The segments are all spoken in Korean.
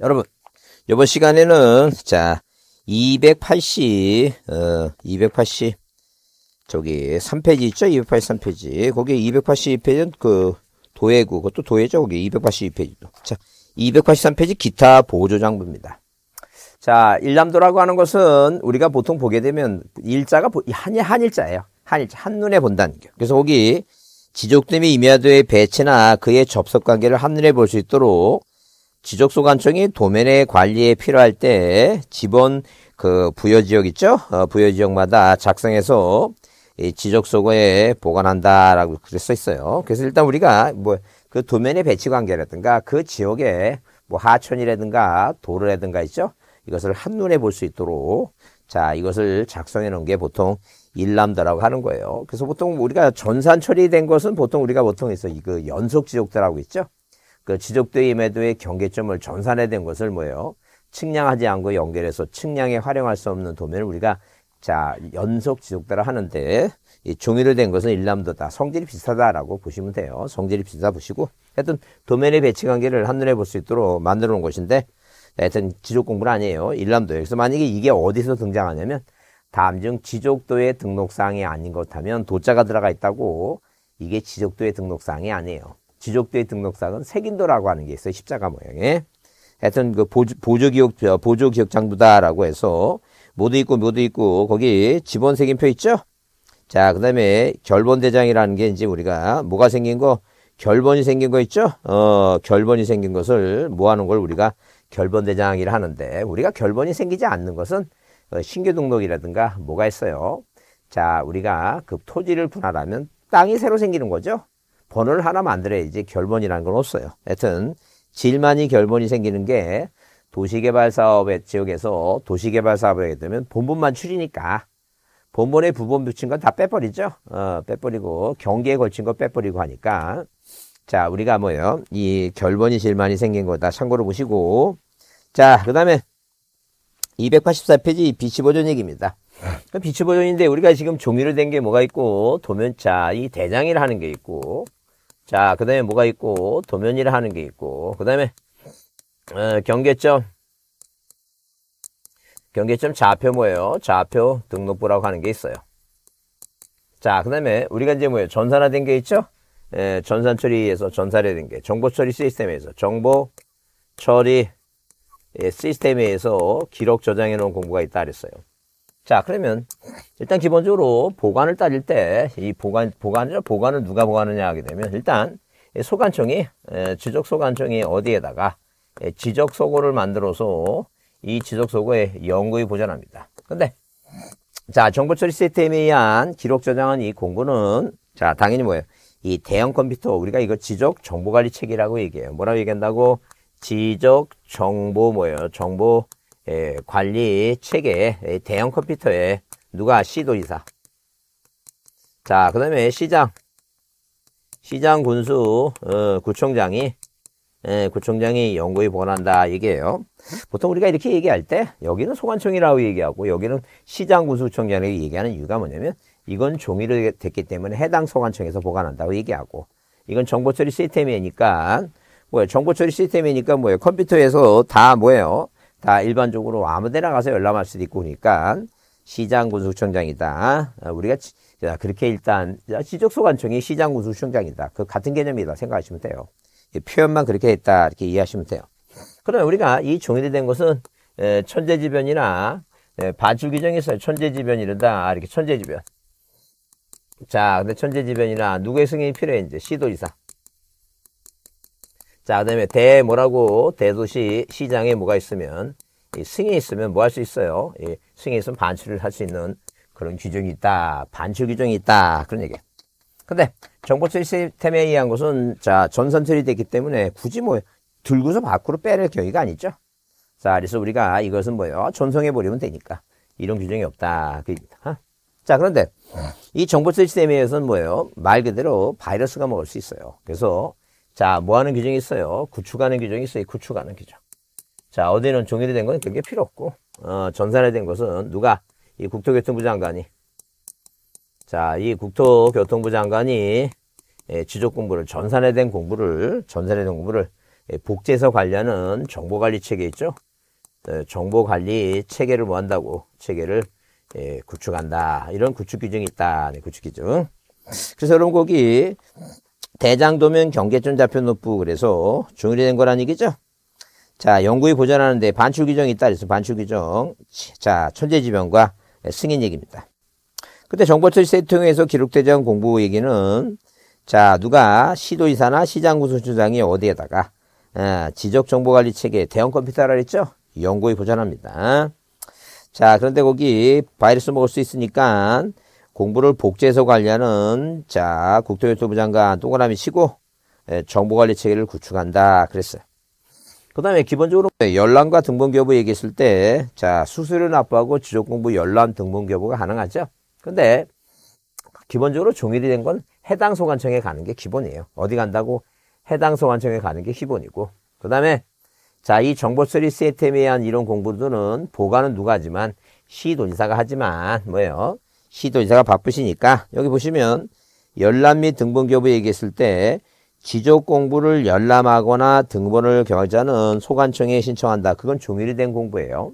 여러분 이번 시간에는 자 280, 어, 280 저기 3페이지 있죠? 283페이지 거기 282페이지는 그 도예구 그것도 도예죠 거기 282페이지도 자 283페이지 기타 보조 장부입니다. 자, 일남도라고 하는 것은 우리가 보통 보게 되면 일자가 한, 한일자예요. 한일자, 한눈에 본다는 게. 그래서 거기 지족됨이 임야도의 배치나 그의 접속관계를 한눈에 볼 수 있도록 지적소관청이 도면의 관리에 필요할 때 지번 그 부여 지역 있죠? 어, 부여 지역마다 작성해서 이지적소에 보관한다라고 그랬어 있어요. 그래서 일단 우리가 뭐 그 도면의 배치 관계라든가 그 지역에 뭐 하천이라든가 도로라든가 있죠? 이것을 한눈에 볼 수 있도록 자, 이것을 작성해 놓은 게 보통 일람다라고 하는 거예요. 그래서 보통 우리가 전산 처리된 것은 보통 우리가 보통 해서 이그 연속 지적들라고 있죠? 그지적임에도의 경계점을 전산해야된 것을 뭐예요? 측량하지 않고 연결해서 측량에 활용할 수 없는 도면을 우리가 자 연속 지속대로 하는데 이 종이로 된 것은 일남도다 성질이 비슷하다라고 보시면 돼요 성질이 비슷하다 보시고 하여튼 도면의 배치 관계를 한눈에 볼 수 있도록 만들어 놓은 것인데 네, 하여튼 지적 공부는 아니에요 일남도 여기서 만약에 이게 어디서 등장하냐면 다음중 지적도의 등록사항이 아닌 것하면 도자가 들어가 있다고 이게 지적도의 등록사항이 아니에요 지족대의 등록상은 색인도라고 하는 게 있어요. 십자가 모양에. 하여튼 그 보조, 기억 보조기억장부다라고 해서 모두 있고 모두 있고 거기 집원 색인표 있죠? 자, 그 다음에 결번대장이라는 게 이제 우리가 뭐가 생긴 거, 결번이 생긴 거 있죠? 어, 결번이 생긴 것을 뭐 하는 걸 우리가 결번대장이라 하는데 우리가 결번이 생기지 않는 것은 어, 신규 등록이라든가 뭐가 있어요? 자, 우리가 그 토지를 분할하면 땅이 새로 생기는 거죠? 번호를 하나 만들어야지 결번이라는 건 없어요. 하여튼 질만이 결번이 생기는 게 도시개발 사업의 지역에서 도시개발 사업에 되면 본분만 추리니까 본분에 부분 붙인 건 다 빼버리죠. 어, 빼버리고 경계에 걸친 거 빼버리고 하니까 자 우리가 뭐요 예이 결번이 질만이 생긴 거다 참고로 보시고 자그 다음에 284페이지 비치 보존 얘기입니다. 비치 보존인데 우리가 지금 종이로 된 게 뭐가 있고 도면차 이 대장이라 는게 있고 자, 그 다음에 뭐가 있고, 도면이라 하는 게 있고, 그 다음에, 어, 경계점. 경계점 좌표 뭐예요? 좌표 등록부라고 하는 게 있어요. 자, 그 다음에 우리가 이제 뭐예요? 전산화된 게 있죠? 예, 전산 처리에서 전산화된 게, 정보 처리 시스템에서, 정보 처리 예, 시스템에서 기록 저장해 놓은 공부가 있다 그랬어요. 자 그러면 일단 기본적으로 보관을 따질 때 이 보관 보관이라 보관을 누가 보관하냐 느 하게 되면 일단 소관청이 지적 소관청이 어디에다가 지적 소고를 만들어서 이 지적 소고에 영구히 보존합니다. 근데 자 정보 처리 시스템에 의한 기록 저장한 이공고는자 당연히 뭐예요? 이 대형 컴퓨터 우리가 이거 지적 정보 관리 체계라고 얘기해요. 뭐라고 얘기한다고? 지적 정보 뭐예요? 정보 예, 관리 체계 예, 대형 컴퓨터에 누가 시도이사 자그 다음에 시장 시장 군수 어, 구청장이 예, 구청장이 연구에 보관한다 얘기예요. 보통 우리가 이렇게 얘기할 때 여기는 소관청이라고 얘기하고 여기는 시장군수청장에게 얘기하는 이유가 뭐냐면 이건 종이로 됐기 때문에 해당 소관청에서 보관한다고 얘기하고 이건 정보처리 시스템이니까 뭐야 정보처리 시스템이니까 뭐예요 컴퓨터에서 다 뭐예요 다 일반적으로 아무 데나 가서 열람할 수도 있고 그러니까 시장군수청장이다. 아, 우리가 그렇게 일단 지적소관청이 시장군수청장이다. 그 같은 개념이다 생각하시면 돼요. 표현만 그렇게 했다 이렇게 이해하시면 돼요. 그러면 우리가 이 종일이 된 것은 천재지변이나 반출규정에서 천재지변이란다 이렇게 천재지변. 자, 근데 천재지변이나 누구의 승인이 필요해 이제 시도지사. 자, 그 다음에 대 뭐라고 대도시 시장에 뭐가 있으면 이 승인이 있으면 뭐 할 수 있어요? 이 승인이 있으면 반출을 할 수 있는 그런 규정이 있다. 반출 규정이 있다. 그런 얘기예요. 근데 정보 시스템에 의한 것은 자, 전선 처리됐기 때문에 굳이 뭐 들고서 밖으로 빼낼 경위가 아니죠. 자, 그래서 우리가 이것은 뭐예요? 전송해버리면 되니까. 이런 규정이 없다. 그 얘기입니다. 아. 자, 그런데 이 정보 시스템에 의해서는 뭐예요? 말 그대로 바이러스가 먹을 수 있어요. 그래서 자, 뭐 하는 규정이 있어요? 구축하는 규정이 있어요. 구축하는 규정. 자, 어디는 종일이 된건 그게 필요 없고, 어, 전산화된 것은 누가? 이 국토교통부 장관이. 자, 이 국토교통부 장관이 예, 지적 공부를, 전산화된 공부를, 전산화된 공부를 예, 복제해서 관리하는 정보관리 체계 있죠? 예, 정보관리 체계를 뭐 한다고? 체계를 예, 구축한다. 이런 구축 규정이 있다. 네, 구축 규정. 그래서 여러분 거기 대장도면 경계점 좌표 높부 그래서 중일이된 거란 얘기죠. 자, 연구에 보존하는데 반출 규정이 있다 그래서 반출 규정. 자, 천재지변과 승인 얘기입니다. 그때 정보철 처 세통에서 기록대전 공부 얘기는 자, 누가 시도이사나 시장구조처장이 어디에다가 아, 지적정보관리체계 대형 컴퓨터라 그랬죠? 연구에 보존합니다. 자, 그런데 거기 바이러스 먹을 수 있으니까 공부를 복제해서 관리하는 자 국토교통부 장관 동그라미 치고 예, 정보관리 체계를 구축한다 그랬어요. 그 다음에 기본적으로 뭐 열람과 등본교부 얘기했을 때 자 수수료 납부하고 지적공부 열람 등본교부가 가능하죠. 근데 기본적으로 종일이 된건 해당 소관청에 가는 게 기본이에요. 어디 간다고 해당 소관청에 가는 게 기본이고 그 다음에 자 이 정보 처리 시스템에 대한 이런 공부들은 보관은 누가 하지만 시도지사가 하지만 뭐예요 시도지사가 바쁘시니까 여기 보시면 열람 및 등본 교부 얘기했을 때 지적 공부를 열람하거나 등본을 경자는 소관청에 신청한다. 그건 종일이 된 공부예요.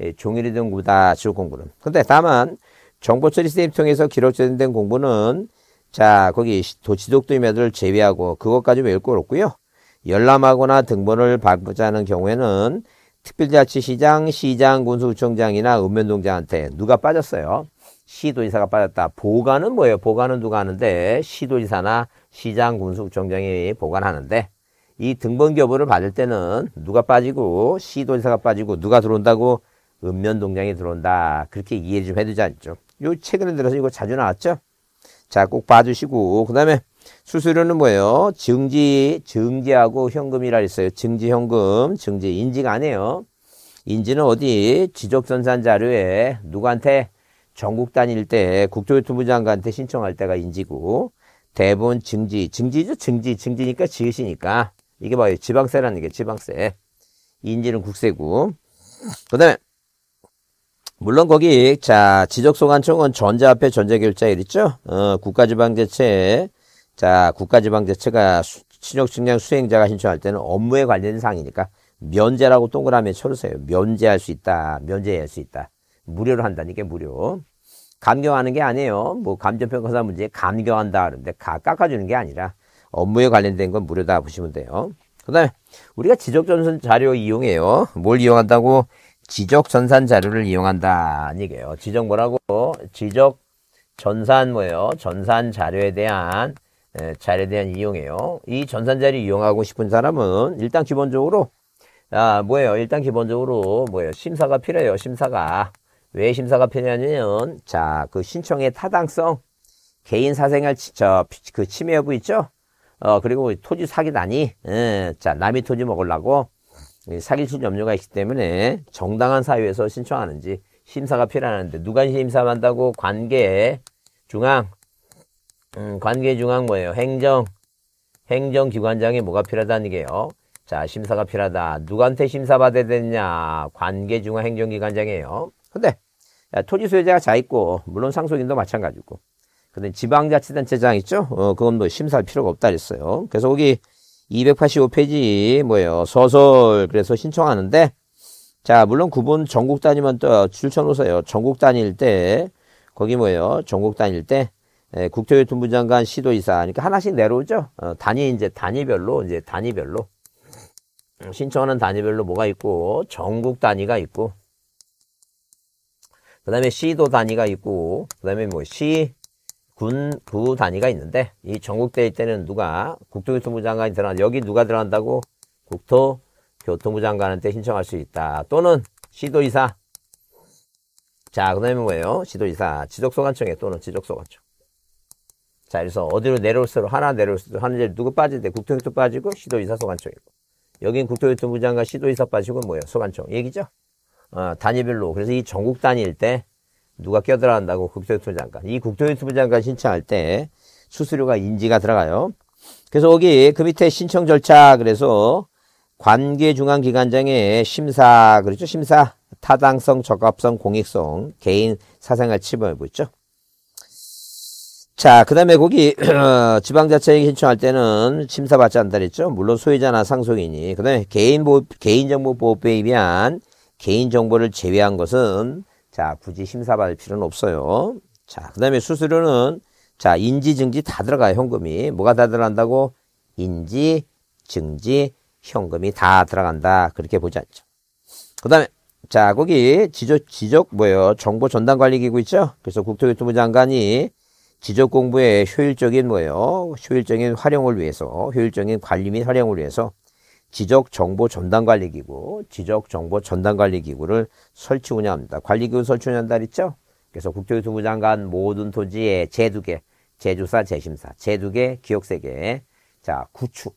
예, 종일이 된 공부다. 지적 공부는. 근데 다만 정보 처리 시스템 통해서 기록된 공부는 자 거기 도지독도 임야들 제외하고 그것까지 외울 거 없고요. 열람하거나 등본을 바꾸지 않은 경우에는 특별자치시장, 시장, 군수구청장이나 읍면동장한테 누가 빠졌어요. 시도지사가 빠졌다 보관은 뭐예요? 보관은 누가 하는데 시도지사나 시장, 군수, 정장이 보관하는데 이 등본 교부를 받을 때는 누가 빠지고 시도지사가 빠지고 누가 들어온다고 읍면동장이 들어온다. 그렇게 이해 좀 해두지 않죠. 요 최근에 들어서 이거 자주 나왔죠? 자, 꼭 봐주시고 그 다음에 수수료는 뭐예요? 증지, 증지하고 현금이라 있어요. 증지 현금, 증지 인지가 아니에요. 인지는 어디 지적전산 자료에 누구한테 전국 다닐 때 국토교통부 장관한테 신청할 때가 인지고 대본 증지, 증지죠? 증지, 증지니까 지으시니까 이게 봐요. 지방세라는 게 지방세. 인지는 국세고. 그 다음에 물론 거기 자 지적소관청은 전자화폐 전자결제일 있죠. 어, 국가지방재채 자국가지방자채가 신용측량 수행자가 신청할 때는 업무에 관련된 사항이니까 면제라고 동그라미 쳐주세요. 면제할 수 있다. 면제할 수 있다. 무료로 한다는 게 무료. 감경하는 게 아니에요. 뭐 감정평가사 문제 감경한다 하는데 가, 깎아주는 게 아니라 업무에 관련된 건 무료다 보시면 돼요. 그 다음에 우리가 지적전산 자료 이용해요. 뭘 이용한다고? 지적전산 자료를 이용한다. 아니게요 지적 뭐라고? 지적전산 뭐예요? 전산 자료에 대한 에, 예, 자료에 대한 이용해요이 전산 자료 이용하고 싶은 사람은 일단 기본적으로 아 뭐예요? 일단 기본적으로 뭐예요? 심사가 필요해요. 심사가 왜 심사가 필요하냐면 자그 신청의 타당성 개인 사생활 저그 침해 여부 있죠 어 그리고 토지 사기 단위 예, 자 남이 토지 먹으려고 사기실 염려가 있기 때문에 정당한 사유에서 신청하는지 심사가 필요하는데 누가 심사한다고 관계 중앙 음, 관계 중앙 뭐예요 행정 행정기관장이 뭐가 필요하다는 얘기예요 자 심사가 필요하다 누구한테 심사받아야 되느냐 관계 중앙 행정기관장이에요 근데 토지 소유자가 자 있고 물론 상속인도 마찬가지고 근데 지방자치단체장 있죠? 어, 그건 뭐 심사할 필요가 없다 그랬어요. 그래서 거기 285페이지 뭐예요? 서설 그래서 신청하는데 자 물론 구분 전국 단위만 또 출처 놓으세요. 전국 단위일 때 거기 뭐예요? 전국 단위일 때 예, 국토교통부 장관 시도이사 하니까 그러니까 하나씩 내려오죠. 어, 단위 이제 단위별로 이제 단위별로 신청하는 단위별로 뭐가 있고 전국 단위가 있고 그 다음에 시도 단위가 있고 그 다음에 뭐 시, 군, 부 단위가 있는데 이 전국대회 때는 누가 국토교통부 장관이 들어간 여기 누가 들어간다고 국토교통부 장관한테 신청할 수 있다 또는 시도이사 자그 다음에 뭐예요 시도이사 지적소관청에 또는 지적소관청 자 그래서 어디로 내려올수록 하나 내려올수록 하는 데 누구 빠지는데 국토교통 빠지고 시도이사 소관청이고 여긴 국토교통부 장관 시도이사 빠지고 뭐예요 소관청 얘기죠 어, 단위별로 그래서 이 전국 단위일 때 누가 껴들어간다고 국토유튜브 장관 이 국토유튜브 장관 신청할 때 수수료가 인지가 들어가요 그래서 여기 그 밑에 신청 절차 그래서 관계중앙기관장의 심사 그렇죠 심사 타당성 적합성 공익성 개인 사생활 침범을 보있죠 자, 그 다음에 거기 어, 지방자치에 신청할 때는 심사받지 않다 그랬죠. 물론 소유자나 상속인이. 그 다음에 개인보, 개인정보보호법에 의한 개인정보를 제외한 것은 자 굳이 심사받을 필요는 없어요. 자그 다음에 수수료는 자 인지증지 다 들어가요. 현금이. 뭐가 다 들어간다고? 인지, 증지, 현금이 다 들어간다. 그렇게 보지 않죠. 그 다음에 자 거기 지적 지적 뭐예요? 정보 전담 관리 기구 있죠? 그래서 국토교통부 장관이 지적 공부의 효율적인 뭐예요? 효율적인 활용을 위해서 효율적인 관리 및 활용을 위해서 지적정보전담관리기구, 지적정보전담관리기구를 설치 운영합니다. 관리기구 설치 운영한다 그죠 그래서 국토교통부 장관 모든 토지에 제두개, 제조사, 재심사, 제두개, 기억세개, 자, 구축,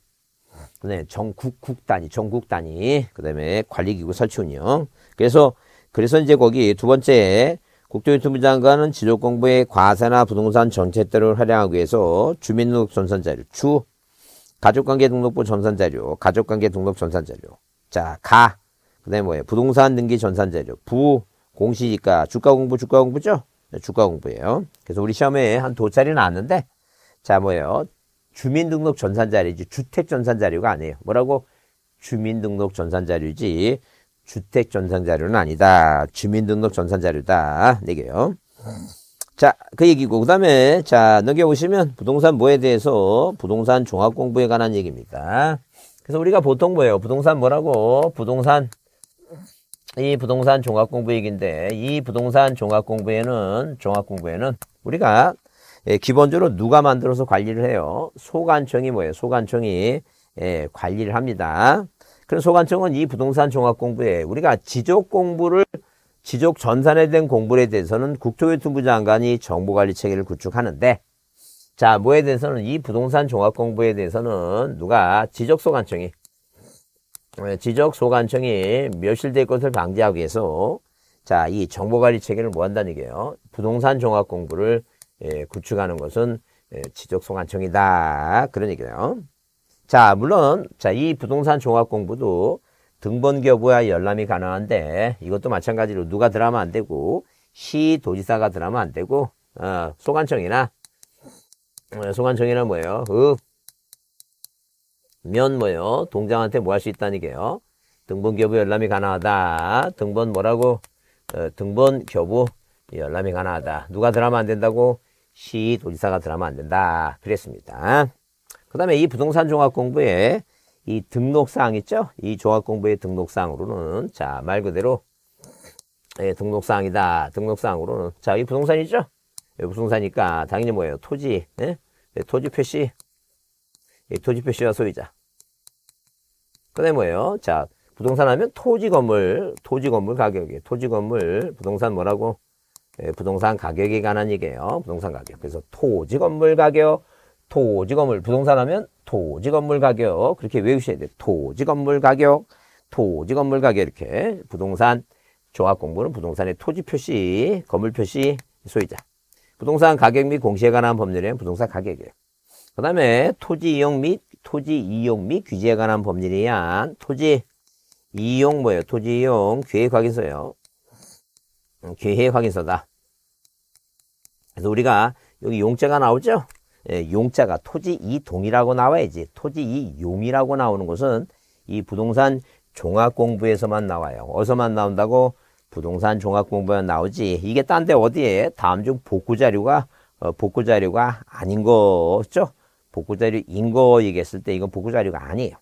그 다음에 전국, 국단위, 전국 단위, 그 다음에 관리기구 설치 운영. 그래서, 그래서 이제 거기 두 번째, 국토교통부 장관은 지적공부의 과세나 부동산 정책들을 활용하기 위해서 주민등록전산자를주 가족관계 등록부 전산자료, 가족관계 등록 전산자료. 자, 가. 그 다음에 뭐예요? 부동산 등기 전산자료. 부, 공시지가, 주가 공부, 주가 공부죠? 네, 주가 공부예요. 그래서 우리 시험에 한두 자리 나왔는데, 자, 뭐예요? 주민등록 전산자료지, 주택 전산자료가 아니에요. 뭐라고? 주민등록 전산자료지, 주택 전산자료는 아니다. 주민등록 전산자료다. 이게요. 네 자, 그 얘기고 그 다음에 자 넘겨보시면 부동산 뭐에 대해서 부동산 종합공부에 관한 얘기입니다. 그래서 우리가 보통 뭐예요? 부동산 뭐라고? 부동산 이 부동산 종합공부 얘기인데 이 부동산 종합공부에는 종합공부에는 우리가 예, 기본적으로 누가 만들어서 관리를 해요? 소관청이 뭐예요? 소관청이 예, 관리를 합니다. 그럼 소관청은 이 부동산 종합공부에 우리가 지적공부를 지적 전산에 대한 공부에 대해서는 국토교통부 장관이 정보관리 체계를 구축하는데 자 뭐에 대해서는 이 부동산 종합 공부에 대해서는 누가 지적 소관청이 예, 지적 소관청이 멸실될 것을 방지하기 위해서 자이 정보관리 체계를 뭐 한다는 얘기예요 부동산 종합 공부를 예, 구축하는 것은 예, 지적 소관청이다 그런 얘기예요 자 물론 자이 부동산 종합 공부도 등본교부와 열람이 가능한데 이것도 마찬가지로 누가 들어가면 안 되고 시 도지사가 들어가면 안 되고 어, 소관청이나 어, 소관청이나 뭐예요? 읍, 면 뭐예요? 동장한테 뭐 할 수 있다는 게요. 등본 교부 열람이 가능하다. 등본 뭐라고? 어, 등본 교부 열람이 가능하다. 누가 들어가면 안 된다고? 시 도지사가 들어가면 안 된다. 그랬습니다. 그 다음에 이 부동산 종합 공부에 이 등록사항 있죠? 이 종합공부의 등록사항으로는 자 말 그대로 예, 등록사항이다. 등록사항으로는 자 이 부동산이죠? 예, 부동산이니까 당연히 뭐예요? 토지, 예? 예 토지 표시, 예, 토지 표시와 소유자. 그다음에 뭐예요? 자 부동산 하면 토지 건물, 토지 건물 가격이 에요 토지 건물 부동산 뭐라고? 예, 부동산 가격에 관한 얘기예요. 부동산 가격. 그래서 토지 건물 가격, 토지 건물 부동산 하면 토지 건물 가격 그렇게 외우셔야 돼요. 토지 건물 가격, 토지 건물 가격 이렇게 부동산 종합 공부는 부동산의 토지 표시, 건물 표시, 소유자. 부동산 가격 및 공시에 관한 법률에는 부동산 가격이에요. 그 다음에 토지 이용 및 토지 이용 및 규제에 관한 법률에 의한 토지 이용 뭐예요? 토지 이용 계획 확인서요. 음, 계획 확인서다. 그래서 우리가 여기 용자가 나오죠? 예, 용자가 토지 이동이라고 나와야지 토지 이용이라고 나오는 것은 이 부동산 종합공부에서만 나와요. 어서만 나온다고 부동산 종합공부에 나오지 이게 딴 데 어디에 다음 중 복구 자료가 어, 복구 자료가 아닌 거죠. 복구 자료인 거 얘기했을 때 이건 복구 자료가 아니에요.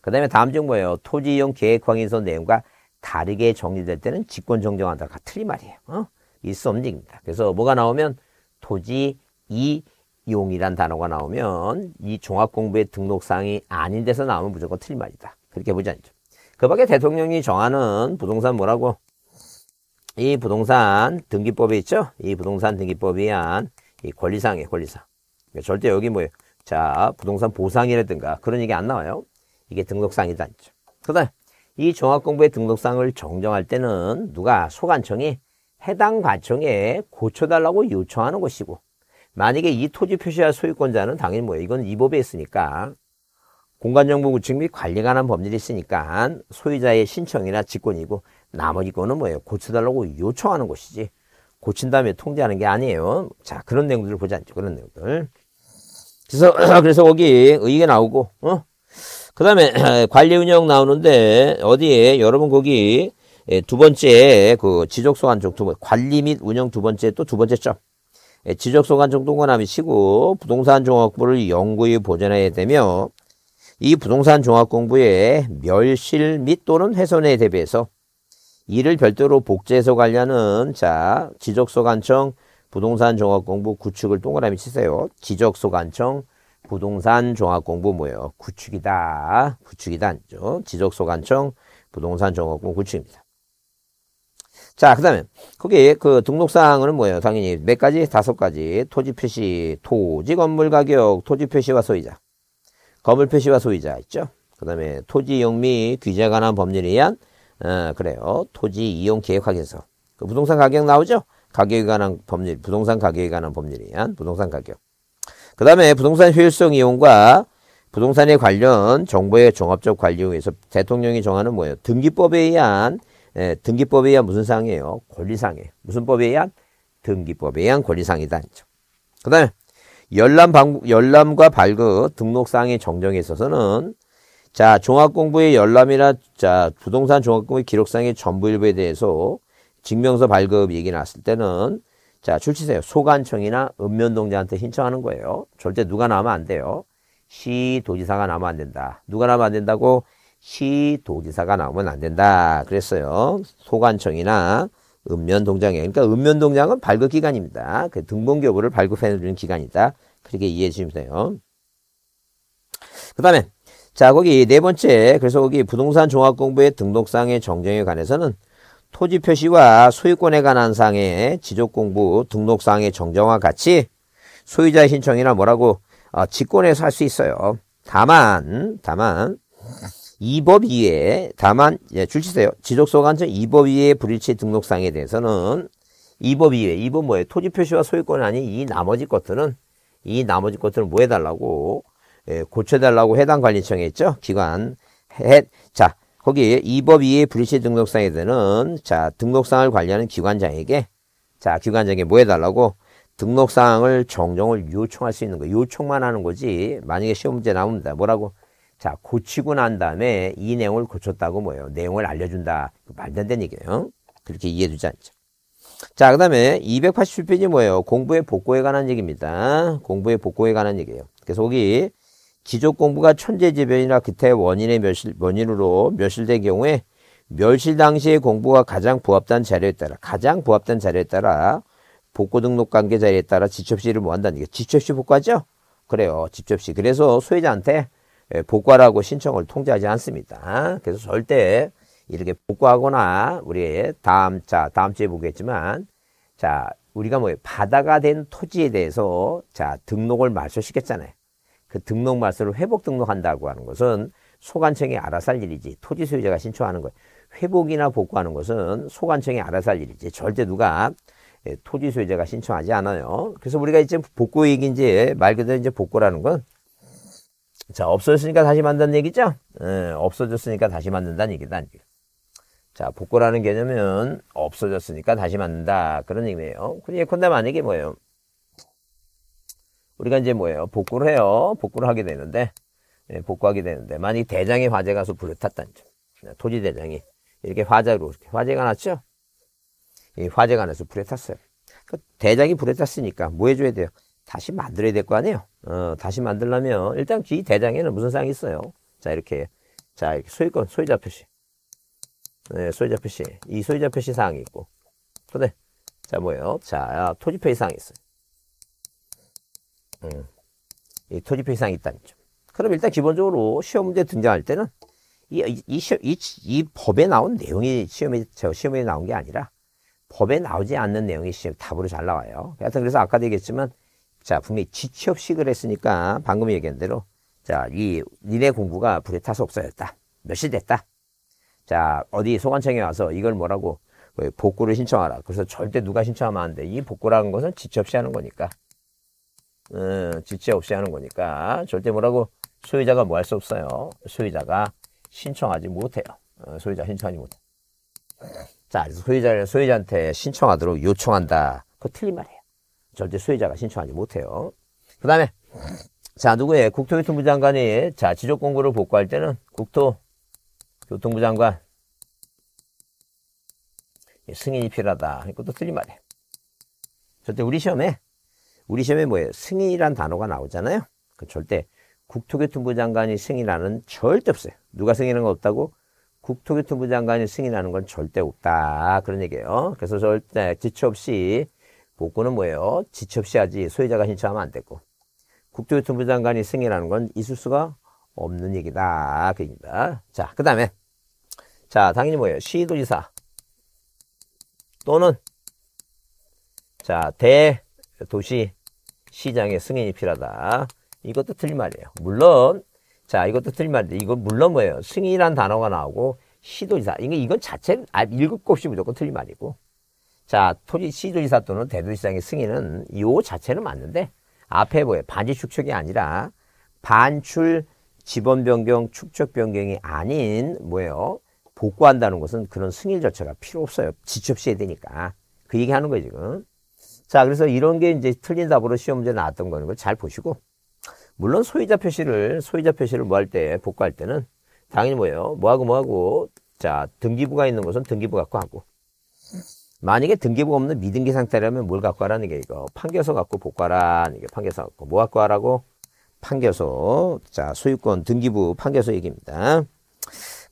그 다음에 다음 중 뭐예요? 토지 이용 계획 확인서 내용과 다르게 정리될 때는 직권 정정한다가 틀린 말이에요. 어? 있어 움직입니다. 그래서 뭐가 나오면 토지 이 용이란 단어가 나오면 이 종합공부의 등록사항이 아닌 데서 나오면 무조건 틀린 말이다. 그렇게 보지 않죠. 그 밖에 대통령이 정하는 부동산 뭐라고? 이 부동산 등기법이 있죠? 이 부동산 등기법에 의한 이 권리사항이에요, 권리사항. 그러니까 절대 여기 뭐예요? 자, 부동산 보상이라든가 그런 얘기 안 나와요. 이게 등록사항이다. 그 다음, 이 종합공부의 등록사항을 정정할 때는 누가 소관청이 해당 관청에 고쳐달라고 요청하는 것이고 만약에 이 토지 표시할 소유권자는 당연히 뭐예요? 이건 이 법에 있으니까 공간정보 구축 및 관리에 관한 법률이 있으니까 소유자의 신청이나 직권이고 나머지 거는 뭐예요? 고쳐달라고 요청하는 것이지 고친 다음에 통제하는 게 아니에요. 자 그런 내용들을 보지 않죠. 그런 내용들. 그래서 그래서 거기 의견 나오고 어? 그 다음에 관리 운영 나오는데 어디에 여러분 거기 예, 두 번째 그 지적소 환쪽두번 관리 및 운영 두 번째 또 두 번째 점 예, 지적소관청동원함이 시구 부동산 종합부를 영구히 보존해야 되며 이 부동산 종합공부의 멸실 및 또는 훼손에 대비해서 이를 별도로 복제해서 관리하는자 지적소관청 부동산 종합공부 구축을 동그라미 치세요. 지적소관청 부동산 종합공부 뭐예요? 구축이다. 구축이다 지적소관청 부동산 종합공부 구축입니다. 자, 그 다음에, 거기 그 등록사항은 뭐예요? 당연히 몇 가지? 다섯 가지. 토지 표시, 토지 건물 가격, 토지 표시와 소유자. 건물 표시와 소유자 있죠? 그 다음에 토지 이용 및 규제 관한 법률에 의한, 어, 그래요. 토지 이용 계획 확인서. 그 부동산 가격 나오죠? 가격에 관한 법률, 부동산 가격에 관한 법률에 의한 부동산 가격. 그 다음에 부동산 효율성 이용과 부동산에 관련 정보의 종합적 관리에 의해서 대통령이 정하는 뭐예요? 등기법에 의한 예, 등기법에 의한 무슨 사항이에요? 권리상항이에요 무슨 법에 의한? 등기법에 의한 권리상항이다그 그렇죠. 다음에 열람 방, 열람과 발급 등록사항의 정정에 있어서는 자, 종합공부의 열람이나 자, 부동산 종합공부 기록상의 전부 일부에 대해서 증명서 발급 얘기 나왔을 때는 자, 출시세요. 소관청이나 읍면동자한테 신청하는 거예요. 절대 누가 나오면 안 돼요. 시 도지사가 나오면 안 된다. 누가 나오면 안 된다고 시도지사가 나오면 안 된다 그랬어요. 소관청이나 읍면동장에 그러니까 읍면동장은 발급기간입니다그 등본교부를 발급해주는 기간이다 그렇게 이해해 주시면 돼요. 그 다음에 자 거기 네 번째 그래서 거기 부동산 종합공부의 등록상의 정정에 관해서는 토지 표시와 소유권에 관한 상의 지적공부 등록상의 정정과 같이 소유자 신청이나 뭐라고 어, 직권에서 할 수 있어요. 다만 다만 이법 이외에 다만 예, 줄치세요. 지적소관청 이 법 이외의 불일치 등록사항에 대해서는 이 법 이외 이법 뭐예요? 토지 표시와 소유권 아닌 이 나머지 것들은 이 나머지 것들은 뭐 해달라고 예, 고쳐달라고 해당 관리청에 있죠. 기관 해, 자 거기에 이 법 이외의 불일치 등록사항에 대해서는 자등록사항을 관리하는 기관장에게 자 기관장에게 뭐 해달라고 등록사항을 정정을 요청할 수 있는 거 요청만 하는 거지 만약에 시험 문제 나옵니다 뭐라고 자, 고치고 난 다음에 이 내용을 고쳤다고 뭐예요? 내용을 알려준다. 말도 안 되는 얘기예요. 그렇게 이해되지 해 않죠. 자, 그 다음에 287페이지 뭐예요? 공부의 복고에 관한 얘기입니다. 공부의 복고에 관한 얘기예요. 그래서 거기 지족 공부가 천재지변이나 그때 원인의 멸실, 원인으로 멸실된 경우에 멸실 당시의 공부가 가장 부합된 자료에 따라, 가장 부합된 자료에 따라 복고 등록 관계 자료에 따라 지첩시를 모한다는 얘기예요. 지첩시 복고하죠? 그래요. 지첩시. 그래서 소유자한테 예, 복과라고 신청을 통지하지 않습니다. 그래서 절대 이렇게 복과하거나 우리의 다음 자 다음 주에 보겠지만 자 우리가 뭐 바다가 된 토지에 대해서 자 등록을 말소시켰잖아요. 그 등록 말소를 회복 등록한다고 하는 것은 소관청이 알아서 할 일이지 토지 소유자가 신청하는 거예요. 회복이나 복구하는 것은 소관청이 알아서 할 일이지 절대 누가 예, 토지 소유자가 신청하지 않아요. 그래서 우리가 이제 복구 얘기인지 말 그대로 이제 복구라는 건 자, 없어졌으니까 다시 만든다는 얘기죠? 예, 없어졌으니까 다시 만든다는 얘기다. 자, 복구라는 개념은 없어졌으니까 다시 만든다. 그런 얘기예요. 예컨대 만약에 뭐예요? 우리가 이제 뭐예요? 복구를 해요. 복구를 하게 되는데, 예, 복구하게 되는데, 만약 대장이 화재가 서 불을 탔다는 점. 토지 대장이 이렇게 화재로, 이렇게 화재가 났죠? 이 화재가 나서 불에 탔어요. 그 대장이 불에 탔으니까 뭐 해줘야 돼요? 다시 만들어야 될 거 아니에요. 어, 다시 만들려면 일단 이 대장에는 무슨 사항이 있어요. 자 이렇게 자 이렇게 소유권 소유자 표시, 네, 소유자 표시 이 소유자 표시 사항이 있고, 그래 자 뭐예요? 자 토지 표시 사항이 있어요. 음, 이 토지 표시 사항이 있다는 점. 그럼 일단 기본적으로 시험 문제 등장할 때는 이, 이, 시험, 이, 이, 법에 나온 내용이 시험에, 저 시험에 나온 게 아니라 법에 나오지 않는 내용이 시험 답으로 잘 나와요. 하여튼 그래서 아까도 얘기했지만 자, 분명히 지체 없이 그랬으니까 방금 얘기한 대로 자, 이 니네 공부가 불에 타서 없어졌다. 몇 시 됐다. 자, 어디 소관청에 와서 이걸 뭐라고 그 복구를 신청하라. 그래서 절대 누가 신청하면 안 돼. 이 복구라는 것은 지체 없이 하는 거니까. 음, 어, 지체 없이 하는 거니까 절대 뭐라고 소유자가 뭐 할 수 없어요. 소유자가 신청하지 못해요. 어, 소유자 신청하지 못해. 자, 소유자 소유자한테 신청하도록 요청한다. 그거 틀린 말이에요. 절대 수혜자가 신청하지 못해요. 그 다음에 자 누구의 국토교통부 장관이 자 지적공고를 복구할 때는 국토교통부 장관 예, 승인이 필요하다. 이것도 그러니까 틀린 말이에요. 절대 우리 시험에 우리 시험에 뭐예요? 승인이란 단어가 나오잖아요. 그 절대 국토교통부 장관이 승인하는 절대 없어요. 누가 승인하는 거 없다고? 국토교통부 장관이 승인하는 건 절대 없다. 그런 얘기예요. 그래서 절대 지체 없이 복구는 뭐예요? 지체 시 하지 소유자가 신청하면 안 되고 국토교통부 장관이 승인하는 건 있을 수가 없는 얘기다 그 얘기입니다. 자, 그 다음에 자 당연히 뭐예요? 시도지사 또는 자 대도시 시장의 승인이 필요하다. 이것도 틀린 말이에요. 물론 자 이것도 틀린 말인데 이건 물론 뭐예요? 승인이라는 단어가 나오고 시도지사 이건 이건 자체 아 일곱 곱이 무조건 틀린 말이고 자, 토지 시도지사 또는 대도시장의 승인은 요 자체는 맞는데 앞에 보여 반지 축척이 아니라 반출 지번 변경, 축적 변경이 아닌 뭐예요? 복구한다는 것은 그런 승인 절차가 필요 없어요. 지첩시에 되니까. 그 얘기 하는 거예요, 지금. 자, 그래서 이런 게 이제 틀린 답으로 시험 문제 나왔던 거는 잘 보시고 물론 소유자 표시를 소유자 표시를 뭐 할때 복구할 때는 당연히 뭐예요? 뭐하고 뭐하고 자, 등기부가 있는 것은 등기부 갖고 하고 만약에 등기부 없는 미등기 상태라면 뭘 갖고 하라는 게 이거 판교서 갖고 복과라 이게 판교서 갖고 뭐 갖고 하라고 판교서자 소유권 등기부 판교서 얘기입니다.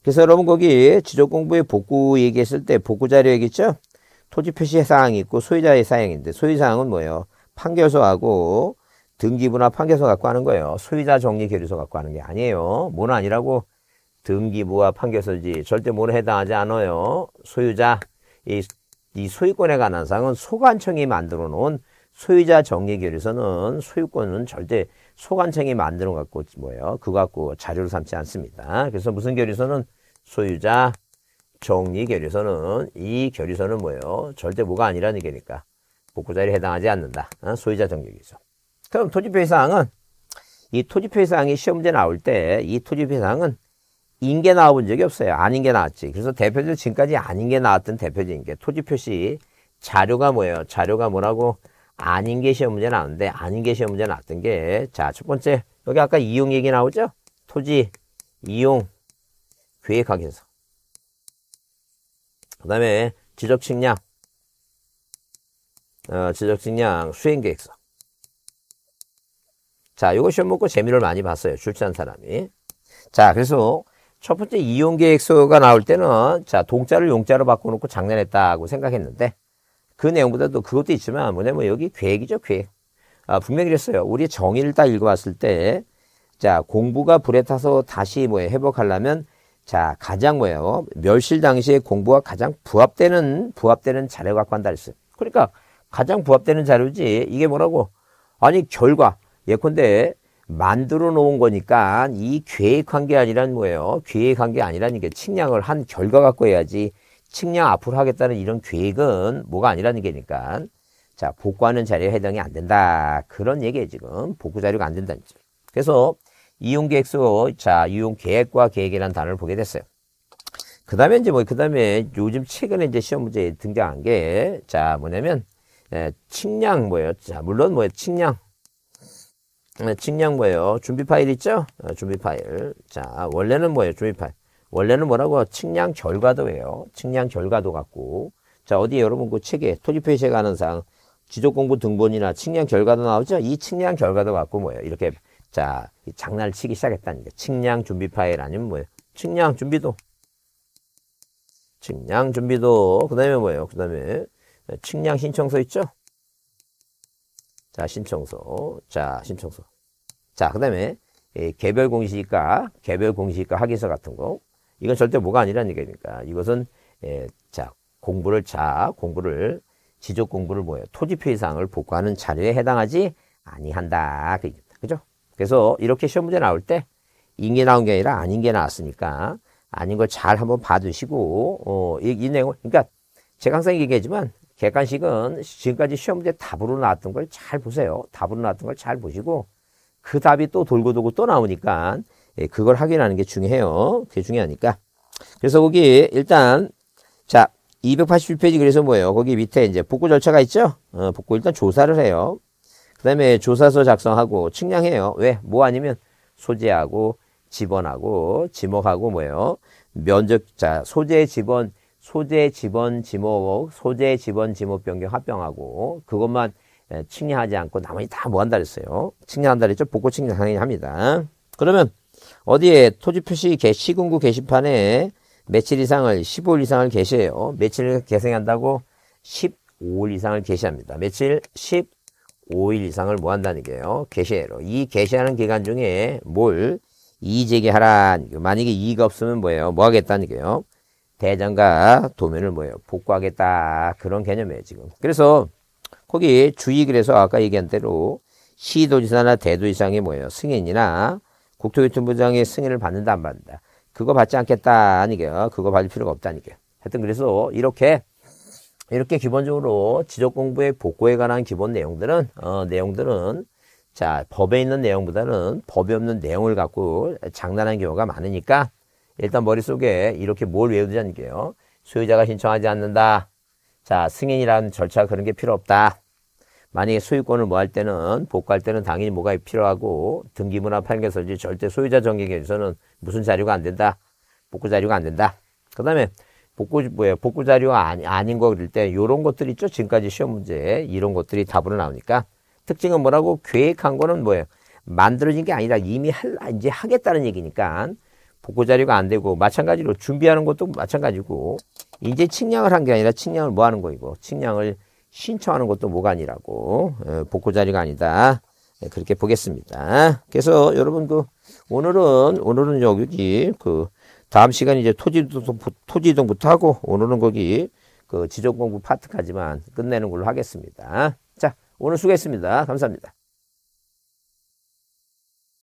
그래서 여러분 거기 지적공부에 복구 얘기했을 때 복구 자료 얘기죠 했 토지 표시 사항이 있고 소유자의 사항인데 소유사항은 뭐예요? 판교서하고 등기부나 판교서 갖고 하는 거예요. 소유자 정리 계류서 갖고 하는 게 아니에요. 뭐는 아니라고 등기부와 판교서지 절대 뭐는 해당하지 않아요. 소유자 이이 소유권에 관한 사항은 소관청이 만들어 놓은 소유자 정리 결의서는 소유권은 절대 소관청이 만들어 갖고 뭐예요? 그거 갖고 자료를 삼지 않습니다. 그래서 무슨 결의서는 소유자 정리 결의서는 이 결의서는 뭐예요? 절대 뭐가 아니라는 얘기니까 복구자에 해당하지 않는다. 어? 소유자 정리 결의서. 그럼 토지표의 사항은 이 토지표의 사항이 시험 문제 나올 때 이 토지표의 사항은 인게 나와본 적이 없어요. 아닌 게 나왔지. 그래서 대표적으 지금까지 아닌 게 나왔던 대표적인 게 토지 표시 자료가 뭐예요? 자료가 뭐라고 아닌 게 시험 문제 나왔는데 아닌 게 시험 문제 나왔던 게자첫 번째 여기 아까 이용 얘기 나오죠? 토지 이용 계획 하기에서그 다음에 지적 측량 어, 지적 측량 수행 계획서 자 이거 시험 보고 재미를 많이 봤어요 출제한 사람이 자 그래서 첫 번째 이용 계획서가 나올 때는 자 동자를 용자로 바꿔놓고 장난했다고 생각했는데 그 내용보다도 그것도 있지만 뭐냐면 뭐 여기 계획이죠 계획. 아, 분명히 그랬어요. 우리 정의를 딱 읽어봤을 때 자 공부가 불에 타서 다시 뭐에 회복하려면 자 가장 뭐예요 멸실 당시에 공부가 가장 부합되는 부합되는 자료 갖고 한다 그랬어요. 그러니까 가장 부합되는 자료지 이게 뭐라고 아니 결과 예컨대 만들어 놓은 거니까 이 계획한 게 아니란 뭐예요? 계획한 게 아니라는 게 측량을 한 결과 갖고 해야지 측량 앞으로 하겠다는 이런 계획은 뭐가 아니라는 게니까 자 복구하는 자료에 해당이 안 된다 그런 얘기예요 지금 복구 자료가 안 된다는 점 그래서 이용계획서 자 이용계획과 계획이라는 단어를 보게 됐어요 그 다음에 이제 뭐그 다음에 요즘 최근에 이제 시험 문제에 등장한 게 자 뭐냐면 에, 예, 측량 뭐예요 자 물론 뭐예요 측량 측량 네, 뭐예요? 준비 파일 있죠? 어, 준비 파일. 자, 원래는 뭐예요? 준비 파일. 원래는 뭐라고? 측량 결과도예요. 측량 결과도 갖고 자, 어디 여러분 그 책에 토지표시에 가는 사항, 지적공부 등본이나 측량 결과도 나오죠? 이 측량 결과도 갖고 뭐예요? 이렇게 자, 장난을 치기 시작했다는게 측량 준비 파일 아니면 뭐예요? 측량 준비도. 측량 준비도. 그 다음에 뭐예요? 그 다음에 네, 측량 신청서 있죠? 자, 신청서. 자, 신청서. 자, 그 다음에 개별 공시가, 개별 공시가 학위서 같은 거. 이건 절대 뭐가 아니라는 얘기니까. 이것은 에, 예, 자, 공부를 자, 공부를 지적 공부를 뭐예요? 토지표 이상을 복구하는 자료에 해당하지 아니한다. 그 그죠? 그래서 이렇게 시험 문제 나올 때 인게 나온 게 아니라 아닌 게 나왔으니까 아닌 걸 잘 한번 봐주시고 어, 이, 이 내용 을 그러니까 제가 항상 얘기하지만 객관식은 지금까지 시험 문제 답으로 나왔던 걸 잘 보세요. 답으로 나왔던 걸 잘 보시고 그 답이 또 돌고 돌고 또 나오니까 예, 그걸 확인하는 게 중요해요. 그게 중요하니까. 그래서 거기 일단 자2 8 1페이지 그래서 뭐예요? 거기 밑에 이제 복구 절차가 있죠? 어, 복구 일단 조사를 해요. 그 다음에 조사서 작성하고 측량해요. 왜? 뭐 아니면 소재하고 집원하고 지목하고 뭐예요? 면적, 자, 소재, 집원, 소재 지번 지목, 소재 지번 지목 변경 합병하고 그것만 측량하지 예, 않고 나머지 다 뭐 한다 그랬어요? 측량한다 그랬죠? 복고 측량 당연히 합니다. 그러면 어디에 토지 표시 개시 군구 게시판에 며칠 이상을 15일 이상을 게시해요. 며칠 개생한다고 15일 이상을 게시합니다. 며칠 15일 이상을 뭐 한다는 게요? 게시해요. 이 게시하는 기간 중에 뭘 이의제기하란. 만약에 이의가 없으면 뭐예요? 뭐 하겠다는 게요? 대장과 도면을 뭐예요? 복구하겠다. 그런 개념이에요, 지금. 그래서 거기 주의 그래서 아까 얘기한 대로 시도지사나 대도지상의 뭐예요? 승인이나 국토교통부장의 승인을 받는다 안 받는다. 그거 받지 않겠다 아니게요. 그거 받을 필요가 없다니까요. 아 하여튼 그래서 이렇게 이렇게 기본적으로 지적 공부의 복구에 관한 기본 내용들은 어 내용들은 자 법에 있는 내용보다는 법이 없는 내용을 갖고 장난한 경우가 많으니까 일단 머릿속에 이렇게 뭘 외우자는 게요. 소유자가 신청하지 않는다. 자, 승인이라는 절차 그런 게 필요 없다. 만약에 소유권을 뭐 할 때는 복구할 때는 당연히 뭐가 필요하고 등기문화 판결서지 절대 소유자 정기계에서는 무슨 자료가 안 된다. 복구 자료가 안 된다. 그다음에 복구 뭐야 복구 자료가 아니, 아닌 거 그럴 때 요런 것들 있죠. 지금까지 시험 문제 이런 것들이 답으로 나오니까 특징은 뭐라고 계획한 거는 뭐예요? 만들어진 게 아니라 이미 할 이제 하겠다는 얘기니까 복구 자료가 안 되고 마찬가지로 준비하는 것도 마찬가지고 이제 측량을 한 게 아니라 측량을 뭐 하는 거이고 측량을 신청하는 것도 뭐가 아니라고 복구 예, 자료가 아니다 예, 그렇게 보겠습니다. 그래서 여러분 그 오늘은 오늘은 여기지 그 다음 시간 이제 토지동 토지동부터 하고 오늘은 거기 그 지적공부 파트까지만 끝내는 걸로 하겠습니다. 자 오늘 수고했습니다. 감사합니다.